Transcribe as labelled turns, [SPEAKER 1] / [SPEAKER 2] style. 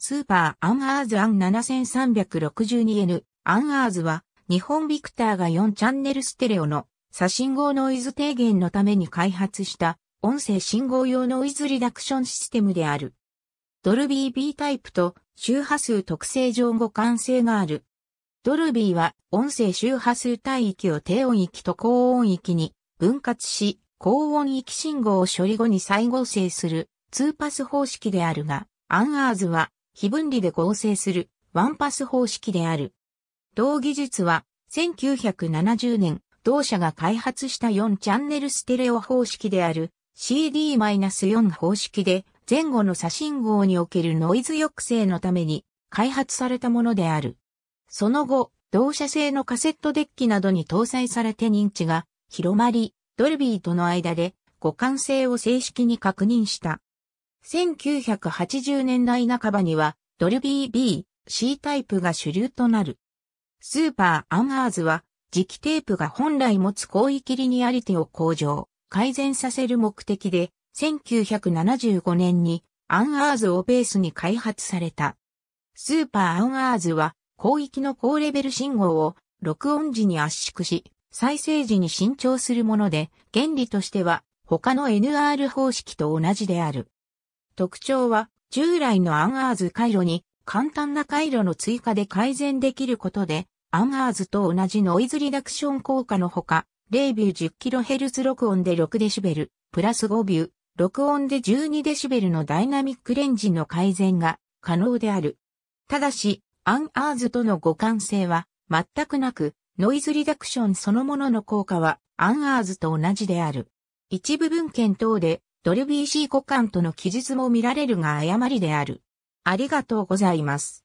[SPEAKER 1] スーパーアン
[SPEAKER 2] アーズアン 7362N アンアーズは日本ビクターが4チャンネルステレオの左信号ノイズ低減のために開発した音声信号用ノイズリダクションシステムである。ドルビー B タイプと周波数特性上互換性がある。ドルビーは音声周波数帯域を低音域と高音域に分割し、高音域信号を処理後に再合成する2パス方式であるが、アンアーズは非分離で合成するワンパス方式である。同技術は1970年同社が開発した4チャンネルステレオ方式である CD-4 方式で前後の差信号におけるノイズ抑制のために開発されたものである。その後、同社製のカセットデッキなどに搭載されて認知が広まり、ドルビーとの間で互換性を正式に確認した。1980年代半ばにはドルビー B、C タイプが主流となる。スーパーアンアーズは磁気テープが本来持つ広域リニアリティを向上、改善させる目的で1975年にアンアーズをベースに開発された。スーパーアンアーズは広域の高レベル信号を録音時に圧縮し、再生時に伸長するもので、原理としては他の NR 方式と同じである。特徴は、従来のアンアーズ回路に簡単な回路の追加で改善できることで、アンアーズと同じノイズリダクション効果のほか、0ビュー 10kHz 録音で 6dB、プラス5ビュー、録音で 12dB のダイナミックレンジの改善が可能である。ただし、アンアーズとの互換性は全くなく、ノイズリダクションそのものの効果はアンアーズと同じである。一部文献等でドルビー C 股間との記述も見られるが誤りである。ありがとうございます。